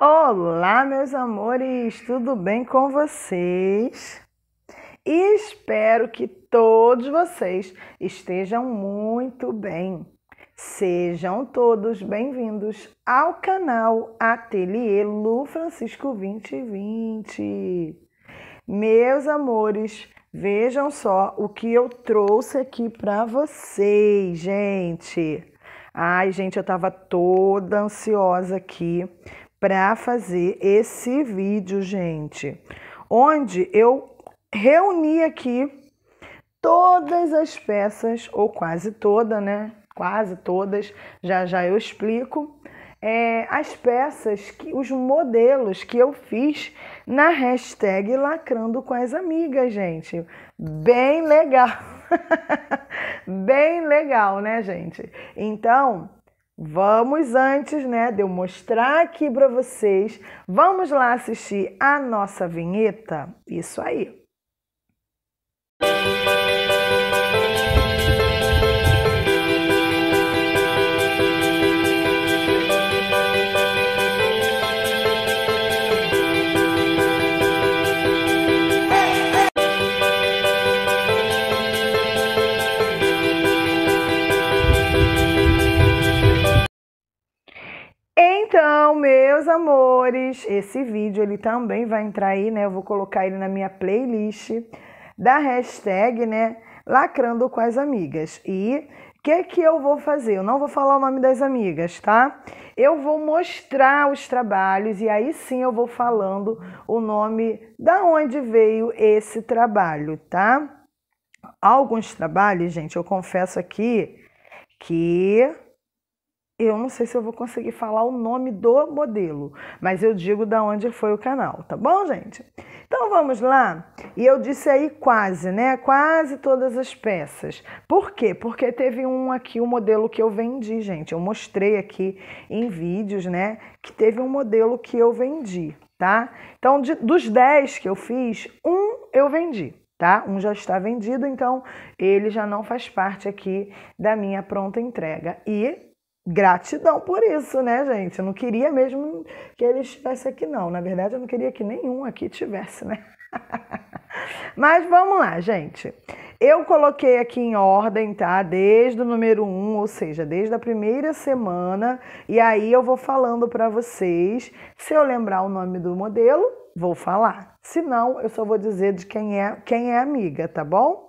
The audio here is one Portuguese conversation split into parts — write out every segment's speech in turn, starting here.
Olá, meus amores, tudo bem com vocês? E espero que todos vocês estejam muito bem. Sejam todos bem-vindos ao canal Ateliê Lu Francisco 2020. Meus amores, vejam só o que eu trouxe aqui para vocês, gente. Ai, gente, eu estava toda ansiosa aqui para fazer esse vídeo, gente, onde eu reuni aqui todas as peças, ou quase toda, né? Quase todas, já já eu explico. É, as peças, que, os modelos que eu fiz na hashtag Lacrando com as Amigas, gente. Bem legal! Bem legal, né, gente? Então, Vamos antes, né, de eu mostrar aqui para vocês, vamos lá assistir a nossa vinheta? Isso aí. Música amores, esse vídeo ele também vai entrar aí, né? Eu vou colocar ele na minha playlist da hashtag, né? Lacrando com as amigas. E o que que eu vou fazer? Eu não vou falar o nome das amigas, tá? Eu vou mostrar os trabalhos e aí sim eu vou falando o nome da onde veio esse trabalho, tá? Alguns trabalhos, gente, eu confesso aqui que eu não sei se eu vou conseguir falar o nome do modelo, mas eu digo da onde foi o canal, tá bom, gente? Então vamos lá. E eu disse aí quase, né? Quase todas as peças. Por quê? Porque teve um aqui, o um modelo que eu vendi, gente. Eu mostrei aqui em vídeos, né? Que teve um modelo que eu vendi, tá? Então, de, dos 10 que eu fiz, um eu vendi tá? Um já está vendido, então ele já não faz parte aqui da minha pronta entrega. E gratidão por isso, né, gente? Eu não queria mesmo que ele estivesse aqui, não. Na verdade, eu não queria que nenhum aqui tivesse, né? Mas vamos lá, gente. Eu coloquei aqui em ordem, tá? Desde o número 1, um, ou seja, desde a primeira semana. E aí eu vou falando para vocês. Se eu lembrar o nome do modelo, vou falar. Se não, eu só vou dizer de quem é, quem é amiga, tá bom?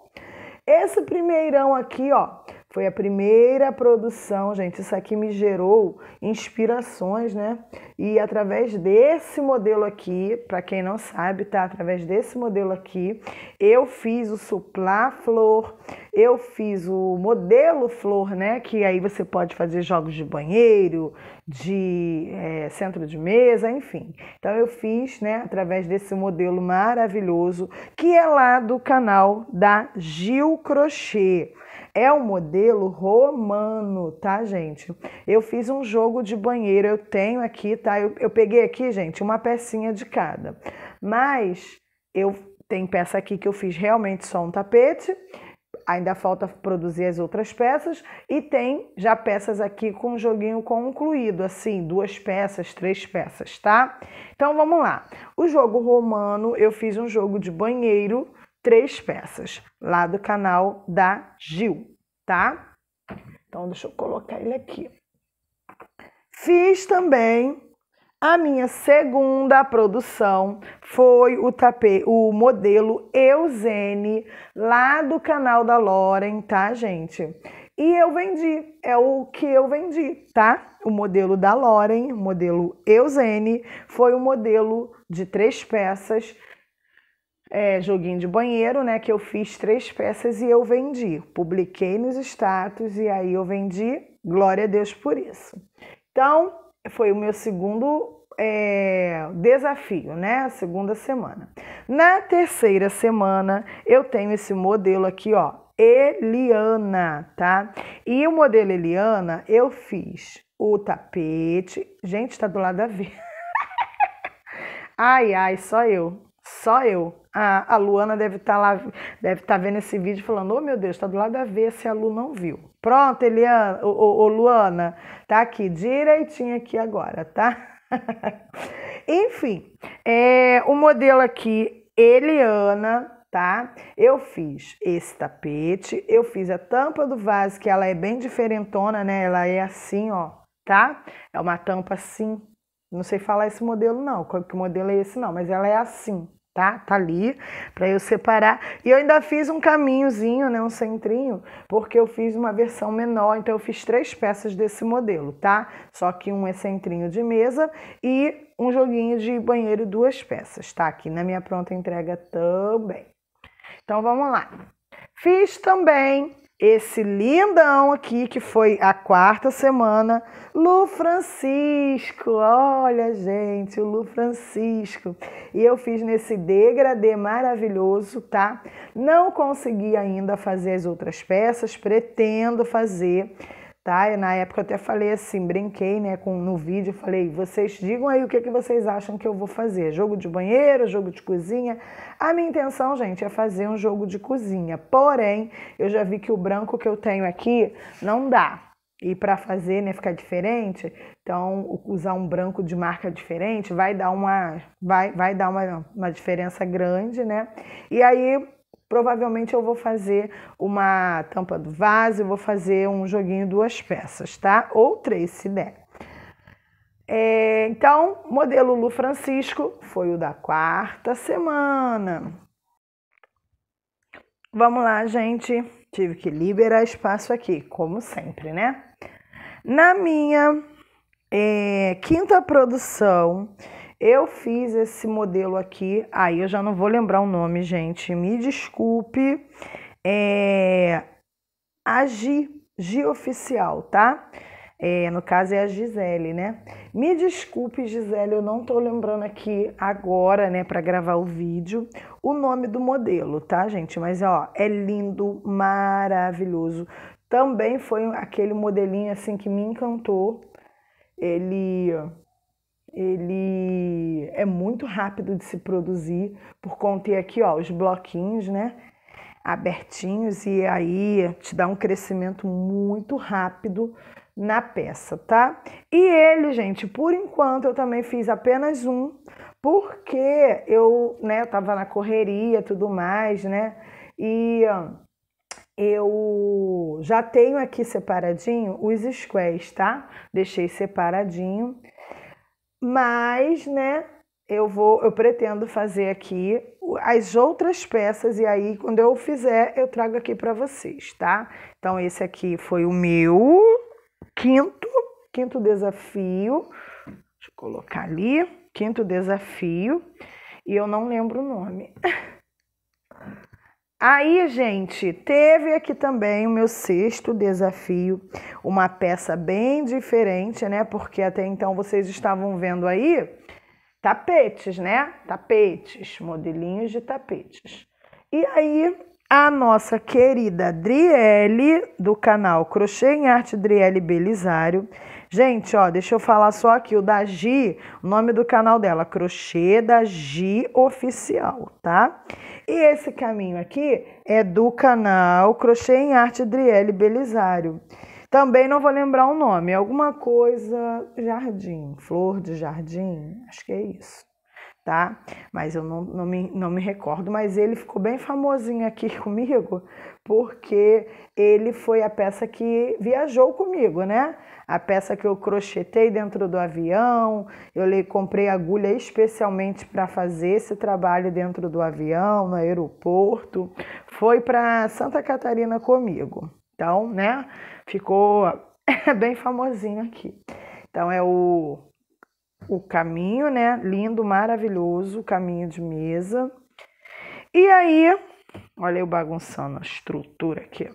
Esse primeirão aqui, ó, foi a primeira produção, gente. Isso aqui me gerou inspirações, né? E através desse modelo aqui, para quem não sabe, tá? Através desse modelo aqui, eu fiz o suplá flor, eu fiz o modelo flor, né? Que aí você pode fazer jogos de banheiro, de é, centro de mesa, enfim. Então eu fiz, né? Através desse modelo maravilhoso que é lá do canal da Gil Crochê. É um modelo romano, tá, gente? Eu fiz um jogo de banheiro, eu tenho aqui, tá? tá? Eu, eu peguei aqui, gente, uma pecinha de cada. Mas eu tem peça aqui que eu fiz realmente só um tapete, ainda falta produzir as outras peças, e tem já peças aqui com joguinho concluído, assim, duas peças, três peças, tá? Então vamos lá. O jogo romano, eu fiz um jogo de banheiro, três peças, lá do canal da Gil, tá? Então deixa eu colocar ele aqui. Fiz também a minha segunda produção foi o, tapê, o modelo Eusene, lá do canal da Loren, tá, gente? E eu vendi, é o que eu vendi, tá? O modelo da Loren, o modelo Eusene, foi um modelo de três peças, é, joguinho de banheiro, né? Que eu fiz três peças e eu vendi. Publiquei nos status e aí eu vendi, glória a Deus por isso. Então, foi o meu segundo é, desafio, né? A segunda semana. Na terceira semana, eu tenho esse modelo aqui, ó, Eliana, tá? E o modelo Eliana, eu fiz o tapete. Gente, tá do lado da ver ai, ai, só eu. Só eu. A, a Luana deve estar tá lá, deve estar tá vendo esse vídeo falando: oh meu Deus, está do lado da V se a Lu não viu. Pronto, Eliana, o Luana, tá aqui direitinho aqui agora, tá? Enfim, é, o modelo aqui, Eliana, tá? Eu fiz esse tapete, eu fiz a tampa do vaso, que ela é bem diferentona, né? Ela é assim, ó, tá? É uma tampa assim. Não sei falar esse modelo, não. Que modelo é esse, não, mas ela é assim, tá? Tá ali para eu separar. E eu ainda fiz um caminhozinho, né, um centrinho, porque eu fiz uma versão menor, então eu fiz três peças desse modelo, tá? Só que um é centrinho de mesa e um joguinho de banheiro, duas peças, tá? Aqui na minha pronta entrega também. Então vamos lá. Fiz também esse lindão aqui, que foi a quarta semana, Lu Francisco. Olha, gente, o Lu Francisco. E eu fiz nesse degradê maravilhoso, tá? Não consegui ainda fazer as outras peças, pretendo fazer tá? E na época eu até falei assim, brinquei, né, com, no vídeo, falei, vocês digam aí o que, que vocês acham que eu vou fazer, jogo de banheiro, jogo de cozinha? A minha intenção, gente, é fazer um jogo de cozinha, porém, eu já vi que o branco que eu tenho aqui não dá, e para fazer, né, ficar diferente, então usar um branco de marca diferente vai dar uma vai, vai dar uma, uma diferença grande, né? E aí provavelmente eu vou fazer uma tampa do vaso, eu vou fazer um joguinho duas peças, tá? Ou três, se der. É, então, modelo Lu Francisco foi o da quarta semana. Vamos lá, gente. Tive que liberar espaço aqui, como sempre, né? Na minha é, quinta produção, eu fiz esse modelo aqui, aí eu já não vou lembrar o nome, gente, me desculpe. É a Gi, Gi Oficial, tá? É, no caso é a Gisele, né? Me desculpe, Gisele, eu não tô lembrando aqui agora, né, para gravar o vídeo, o nome do modelo, tá, gente? Mas ó, é lindo, maravilhoso. Também foi aquele modelinho assim que me encantou. Ele ele é muito rápido de se produzir por conter aqui, ó, os bloquinhos, né? Abertinhos e aí te dá um crescimento muito rápido na peça, tá? E ele, gente, por enquanto eu também fiz apenas um, porque eu, né, eu tava na correria, tudo mais, né? E eu já tenho aqui separadinho os squares, tá? Deixei separadinho. Mas, né, eu vou, eu pretendo fazer aqui as outras peças e aí quando eu fizer, eu trago aqui para vocês, tá? Então esse aqui foi o meu quinto, quinto desafio. Deixa eu colocar ali, quinto desafio. E eu não lembro o nome. Aí, gente, teve aqui também o meu sexto desafio, uma peça bem diferente, né? Porque até então vocês estavam vendo aí tapetes, né? Tapetes, modelinhos de tapetes. E aí, a nossa querida Driele, do canal Crochê em Arte Driele Belisário, Gente, ó, deixa eu falar só aqui o da Gi, o nome do canal dela, Crochê da Gi Oficial, tá? E esse caminho aqui é do canal Crochê em Arte Drielle Belisário. Também não vou lembrar o nome, alguma coisa jardim, flor de jardim, acho que é isso tá? Mas eu não, não, me, não me recordo. Mas ele ficou bem famosinho aqui comigo, porque ele foi a peça que viajou comigo, né? A peça que eu crochetei dentro do avião, eu comprei agulha especialmente para fazer esse trabalho dentro do avião, no aeroporto. Foi para Santa Catarina comigo. Então, né? Ficou bem famosinho aqui. Então é o o caminho, né? Lindo, maravilhoso, caminho de mesa. E aí, olha eu bagunçando a estrutura aqui.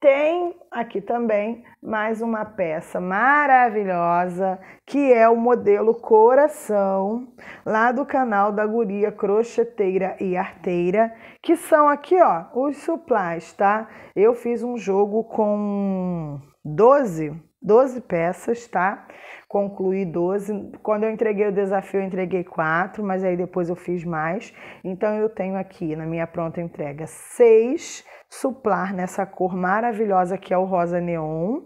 Tem aqui também mais uma peça maravilhosa, que é o modelo coração, lá do canal da Guria Crocheteira e Arteira, que são aqui, ó, os supplies, tá? Eu fiz um jogo com 12, 12 peças, tá? concluí 12. Quando eu entreguei o desafio, eu entreguei 4, mas aí depois eu fiz mais. Então eu tenho aqui na minha pronta entrega 6 suplar nessa cor maravilhosa que é o rosa neon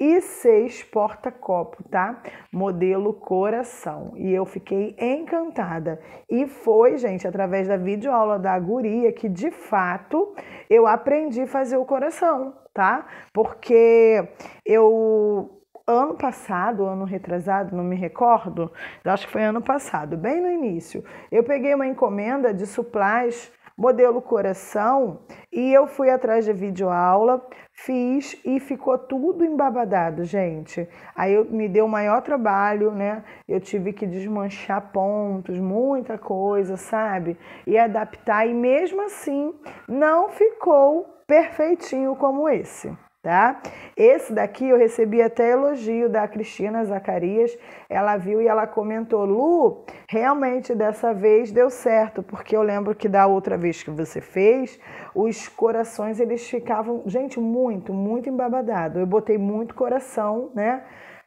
e 6 porta-copo, tá? Modelo coração. E eu fiquei encantada. E foi, gente, através da videoaula da guria que de fato eu aprendi a fazer o coração, tá? Porque eu ano passado, ano retrasado, não me recordo, acho que foi ano passado, bem no início, eu peguei uma encomenda de supplies modelo coração e eu fui atrás de videoaula, fiz e ficou tudo embabadado, gente. Aí eu, me deu o maior trabalho, né? Eu tive que desmanchar pontos, muita coisa, sabe? E adaptar e mesmo assim não ficou perfeitinho como esse tá? Esse daqui eu recebi até elogio da Cristina Zacarias. Ela viu e ela comentou: Lu, realmente dessa vez deu certo, porque eu lembro que da outra vez que você fez, os corações eles ficavam, gente, muito, muito embabadado. Eu botei muito coração, né?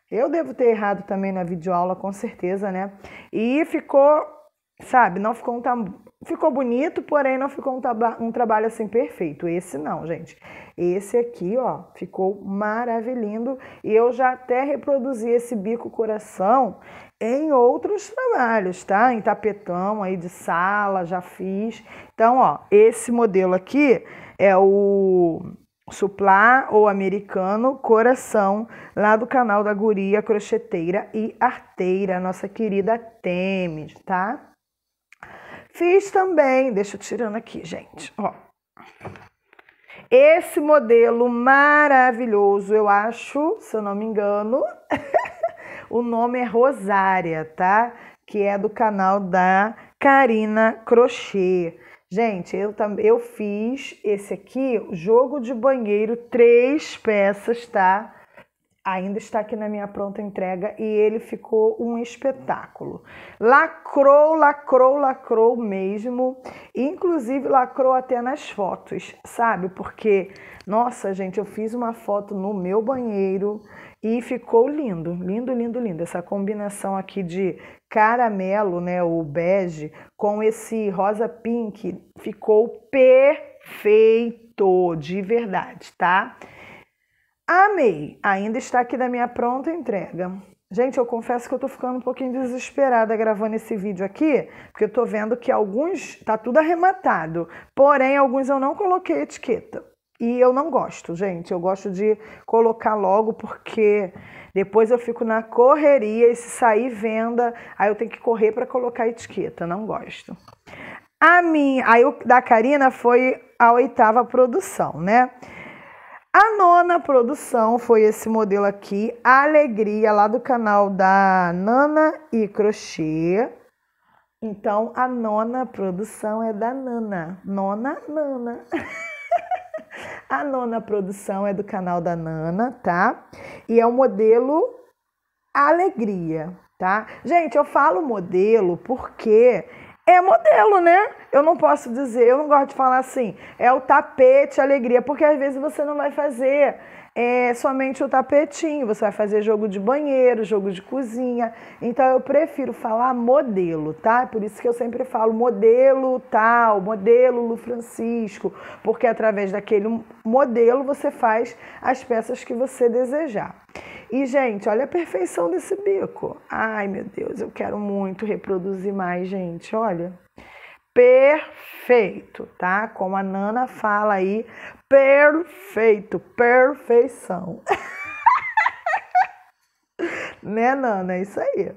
Eu devo ter errado também na videoaula, com certeza, né? E ficou sabe, não ficou um tam... ficou bonito, porém não ficou um, taba... um trabalho assim perfeito. Esse não, gente. Esse aqui, ó, ficou maravilhoso e eu já até reproduzi esse bico coração em outros trabalhos, tá? Em tapetão aí de sala, já fiz. Então, ó, esse modelo aqui é o Suplá ou Americano Coração, lá do canal da Guria Crocheteira e Arteira, nossa querida Temes, tá? Fiz também, deixa eu tirando aqui, gente, ó. Esse modelo maravilhoso, eu acho, se eu não me engano, o nome é Rosária, tá? Que é do canal da Karina Crochê. Gente, eu também eu fiz esse aqui, jogo de banheiro, três peças, tá? ainda está aqui na minha pronta entrega e ele ficou um espetáculo. Lacrou, lacrou, lacrou mesmo. Inclusive lacrou até nas fotos, sabe? Porque, nossa, gente, eu fiz uma foto no meu banheiro e ficou lindo, lindo, lindo, lindo. Essa combinação aqui de caramelo, né, o bege, com esse rosa pink ficou perfeito, de verdade, tá? Amei. Ainda está aqui da minha pronta entrega. Gente, eu confesso que eu tô ficando um pouquinho desesperada gravando esse vídeo aqui, porque eu tô vendo que alguns tá tudo arrematado, porém alguns eu não coloquei etiqueta. E eu não gosto, gente. Eu gosto de colocar logo porque depois eu fico na correria e se sair venda, aí eu tenho que correr para colocar etiqueta. Não gosto. A minha, aí o da Karina foi a oitava produção, né? A nona produção foi esse modelo aqui, Alegria, lá do canal da Nana e Crochê. Então, a nona produção é da Nana. Nona, Nana. a nona produção é do canal da Nana, tá? E é o modelo Alegria, tá? Gente, eu falo modelo porque é modelo, né? Eu não posso dizer, eu não gosto de falar assim, é o tapete, alegria, porque às vezes você não vai fazer é somente o tapetinho, você vai fazer jogo de banheiro, jogo de cozinha. Então eu prefiro falar modelo, tá? É por isso que eu sempre falo modelo tal, modelo Lu Francisco, porque através daquele modelo você faz as peças que você desejar. E, gente, olha a perfeição desse bico. Ai, meu Deus, eu quero muito reproduzir mais, gente. Olha perfeito, tá? Como a Nana fala aí, perfeito, perfeição. né, Nana? É isso aí.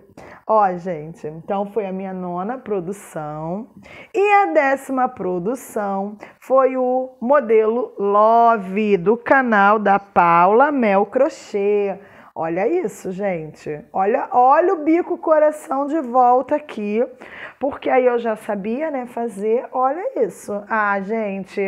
Ó, gente, então foi a minha nona produção. E a décima produção foi o modelo Love do canal da Paula Mel Crochê. Olha isso, gente. Olha, olha o bico coração de volta aqui, porque aí eu já sabia, né, fazer. Olha isso. Ah, gente,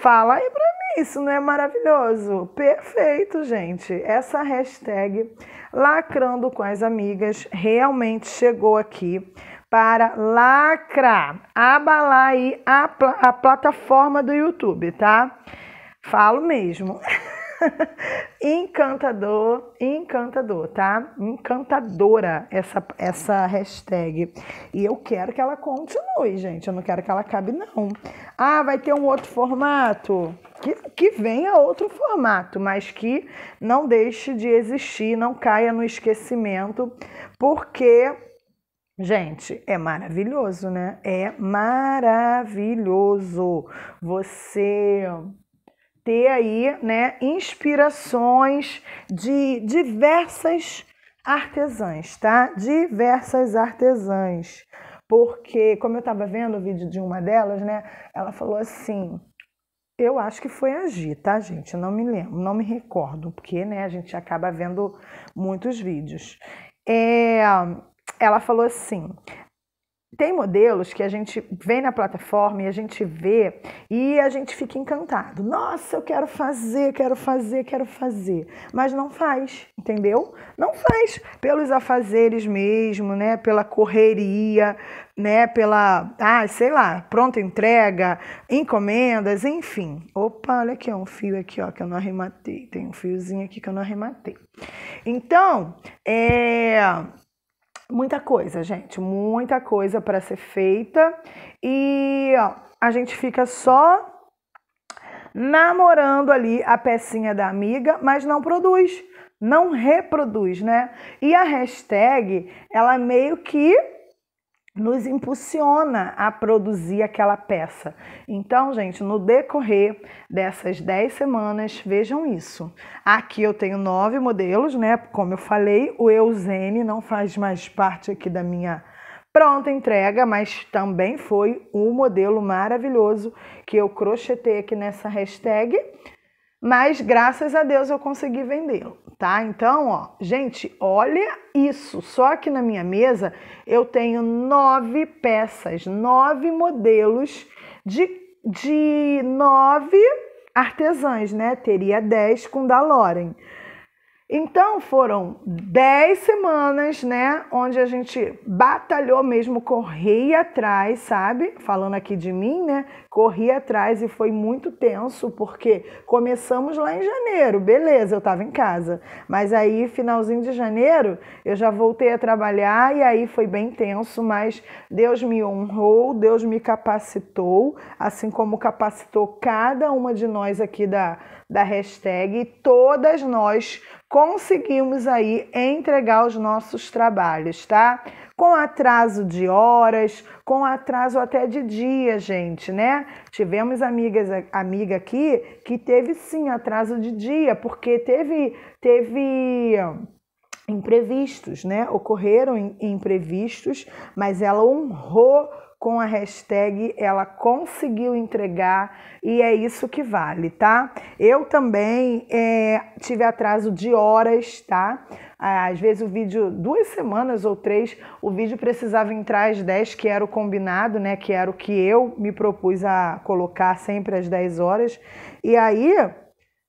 fala aí pra mim, isso não é maravilhoso? Perfeito, gente. Essa hashtag lacrando com as amigas realmente chegou aqui para lacrar, abalar aí a, pl a plataforma do YouTube, tá? Falo mesmo. encantador, encantador, tá? Encantadora essa, essa hashtag. E eu quero que ela continue, gente. Eu não quero que ela acabe, não. Ah, vai ter um outro formato? Que, que venha outro formato, mas que não deixe de existir, não caia no esquecimento, porque Gente, é maravilhoso, né? É maravilhoso você ter aí né, inspirações de diversas artesãs, tá? Diversas artesãs. Porque, como eu estava vendo o vídeo de uma delas, né? Ela falou assim. Eu acho que foi a Gi, tá, gente? não me lembro, não me recordo, porque né, a gente acaba vendo muitos vídeos. É, ela falou assim: tem modelos que a gente vem na plataforma e a gente vê e a gente fica encantado. Nossa, eu quero fazer, quero fazer, quero fazer. Mas não faz, entendeu? Não faz. Pelos afazeres mesmo, né? Pela correria, né? Pela, ah, sei lá, pronta entrega, encomendas, enfim. Opa, olha aqui, é um fio aqui, ó, que eu não arrematei. Tem um fiozinho aqui que eu não arrematei. Então, é muita coisa, gente, muita coisa para ser feita e ó, a gente fica só namorando ali a pecinha da amiga, mas não produz, não reproduz, né? E a hashtag, ela meio que nos impulsiona a produzir aquela peça. Então, gente, no decorrer dessas 10 semanas, vejam isso. Aqui eu tenho nove modelos, né? Como eu falei, o Eusene não faz mais parte aqui da minha pronta entrega, mas também foi um modelo maravilhoso que eu crochetei aqui nessa hashtag mas graças a Deus eu consegui vendê-lo, tá? Então, ó, gente, olha isso. Só que na minha mesa eu tenho nove peças, nove modelos de, de nove artesãs, né? Teria dez com da Loren. Então foram dez semanas, né, onde a gente batalhou mesmo, corri atrás, sabe? Falando aqui de mim, né? Corri atrás e foi muito tenso, porque começamos lá em janeiro, beleza, eu estava em casa. Mas aí, finalzinho de janeiro, eu já voltei a trabalhar e aí foi bem tenso, mas Deus me honrou, Deus me capacitou, assim como capacitou cada uma de nós aqui da da hashtag, todas nós conseguimos aí entregar os nossos trabalhos, tá? Com atraso de horas, com atraso até de dia, gente, né? Tivemos amigas, amiga aqui que teve sim atraso de dia, porque teve teve imprevistos, né? Ocorreram imprevistos, mas ela honrou com a hashtag ela conseguiu entregar e é isso que vale, tá? Eu também é, tive atraso de horas, tá? Às vezes o vídeo, duas semanas ou três, o vídeo precisava entrar às 10, que era o combinado, né? Que era o que eu me propus a colocar sempre às 10 horas. E aí,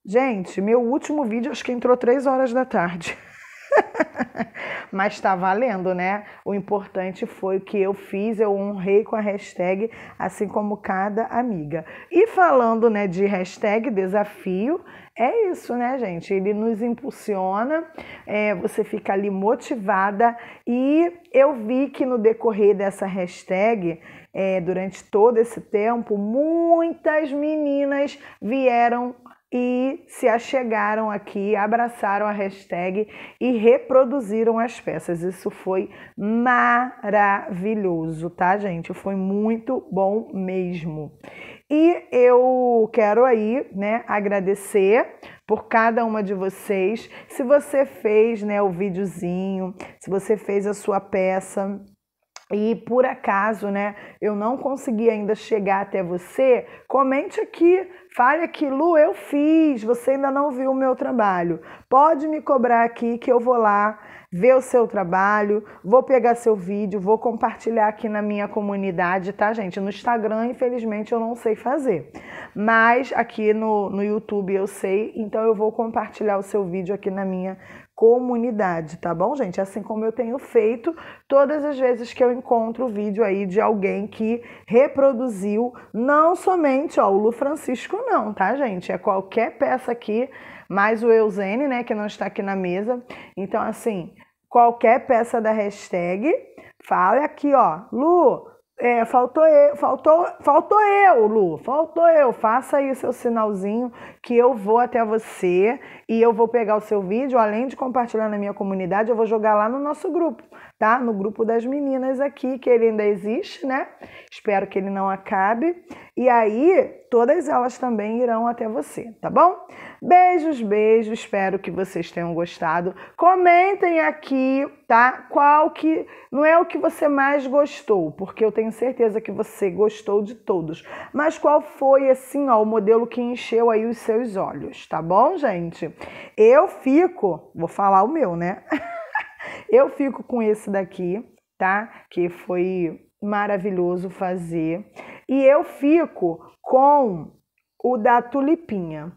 gente, meu último vídeo acho que entrou 3 horas da tarde. Mas está valendo, né? O importante foi o que eu fiz, eu honrei com a hashtag, assim como cada amiga. E falando né, de hashtag desafio, é isso, né, gente? Ele nos impulsiona, é, você fica ali motivada. E eu vi que no decorrer dessa hashtag, é, durante todo esse tempo, muitas meninas vieram e se achegaram aqui, abraçaram a hashtag e reproduziram as peças. Isso foi maravilhoso, tá, gente? Foi muito bom mesmo. E eu quero aí, né, agradecer por cada uma de vocês. Se você fez, né, o videozinho, se você fez a sua peça, e por acaso, né, eu não consegui ainda chegar até você, comente aqui, fale aqui, Lu, eu fiz, você ainda não viu o meu trabalho. Pode me cobrar aqui que eu vou lá ver o seu trabalho, vou pegar seu vídeo, vou compartilhar aqui na minha comunidade, tá, gente? No Instagram, infelizmente, eu não sei fazer, mas aqui no, no YouTube eu sei, então eu vou compartilhar o seu vídeo aqui na minha comunidade, tá bom, gente? Assim como eu tenho feito todas as vezes que eu encontro o vídeo aí de alguém que reproduziu, não somente, ó, o Lu Francisco não, tá, gente? É qualquer peça aqui, mais o Eusene, né, que não está aqui na mesa. Então, assim, qualquer peça da hashtag, fala aqui, ó, Lu, é, faltou eu, faltou, faltou eu, Lu, faltou eu. Faça aí o seu sinalzinho que eu vou até você e eu vou pegar o seu vídeo, além de compartilhar na minha comunidade, eu vou jogar lá no nosso grupo, tá? No grupo das meninas aqui, que ele ainda existe, né? Espero que ele não acabe. E aí, todas elas também irão até você, tá bom? Beijos, beijos. Espero que vocês tenham gostado. Comentem aqui, tá? Qual que não é o que você mais gostou, porque eu tenho certeza que você gostou de todos. Mas qual foi assim, ó, o modelo que encheu aí os seus olhos, tá bom, gente? Eu fico, vou falar o meu, né? eu fico com esse daqui, tá? Que foi maravilhoso fazer. E eu fico com o da tulipinha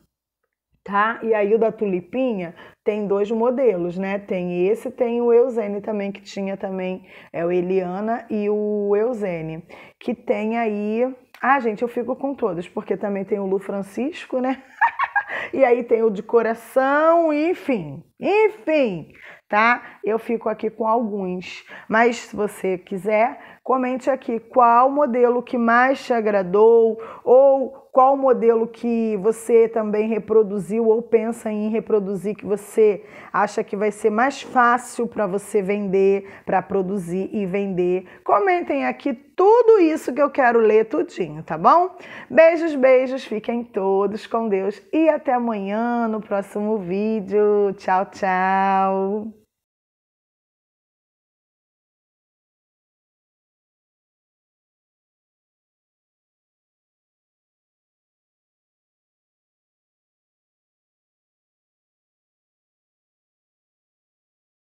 tá? E aí o da tulipinha tem dois modelos, né? Tem esse, tem o Eusene também que tinha também é o Eliana e o Eusene, que tem aí ah, gente, eu fico com todos, porque também tem o Lu Francisco, né? e aí tem o de coração, enfim, enfim, tá? Eu fico aqui com alguns, mas se você quiser, Comente aqui qual modelo que mais te agradou ou qual modelo que você também reproduziu ou pensa em reproduzir que você acha que vai ser mais fácil para você vender, para produzir e vender. Comentem aqui tudo isso que eu quero ler tudinho, tá bom? Beijos, beijos, fiquem todos com Deus e até amanhã no próximo vídeo. Tchau, tchau.